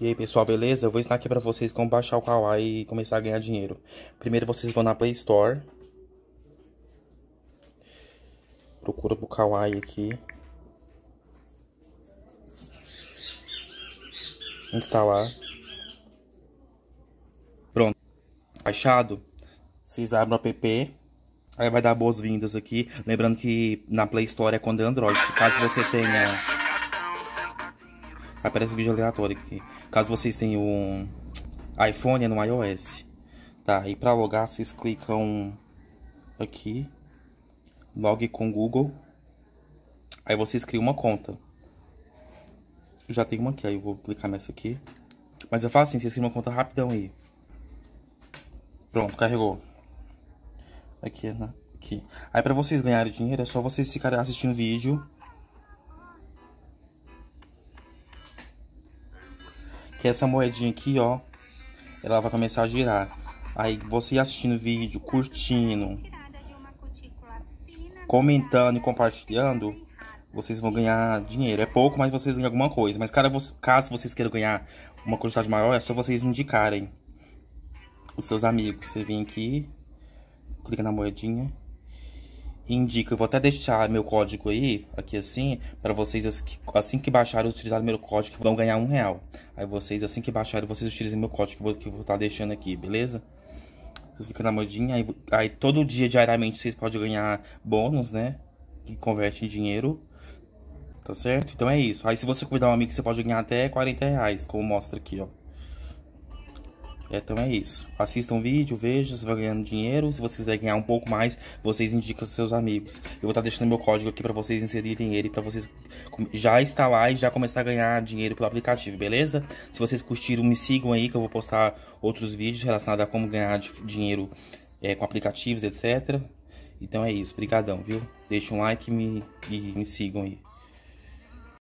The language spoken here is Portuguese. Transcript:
E aí pessoal, beleza? Eu vou ensinar aqui pra vocês como baixar o Kawaii e começar a ganhar dinheiro. Primeiro vocês vão na Play Store. Procura pro Kawaii aqui. Instalar. Pronto. Achado? Vocês abrem o app. Aí vai dar boas-vindas aqui. Lembrando que na Play Store é quando é Android. Caso você tenha... Aparece vídeo aleatório aqui. Caso vocês tenham um iPhone, é no iOS. Tá, e para logar, vocês clicam aqui. Log com Google. Aí vocês criam uma conta. já tenho uma aqui, aí eu vou clicar nessa aqui. Mas é fácil assim, vocês criam uma conta rapidão aí. Pronto, carregou. Aqui, né? aqui. Aí pra vocês ganharem dinheiro, é só vocês ficarem assistindo vídeo que essa moedinha aqui, ó, ela vai começar a girar. Aí você assistindo o vídeo, curtindo, comentando e compartilhando, vocês vão ganhar dinheiro. É pouco, mas vocês ganham alguma coisa. Mas cara, caso vocês queiram ganhar uma quantidade maior, é só vocês indicarem os seus amigos. Você vem aqui, clica na moedinha indico, eu vou até deixar meu código aí, aqui assim, para vocês assim que baixarem, utilizarem meu código, vão ganhar um real. Aí vocês, assim que baixarem, vocês utilizem meu código que eu vou estar tá deixando aqui, beleza? Vocês ficam na modinha, aí, aí todo dia, diariamente, vocês podem ganhar bônus, né? Que converte em dinheiro, tá certo? Então é isso. Aí se você convidar um amigo, você pode ganhar até 40 reais, como mostra aqui, ó. Então é isso. Assistam o vídeo, vejam se vai ganhando dinheiro. Se vocês quiserem ganhar um pouco mais, vocês indicam seus amigos. Eu vou estar deixando meu código aqui para vocês inserirem ele, para vocês já instalar e já começar a ganhar dinheiro pelo aplicativo, beleza? Se vocês curtiram, me sigam aí que eu vou postar outros vídeos relacionados a como ganhar dinheiro é, com aplicativos, etc. Então é isso. Obrigadão, viu? Deixa um like e me, e me sigam aí.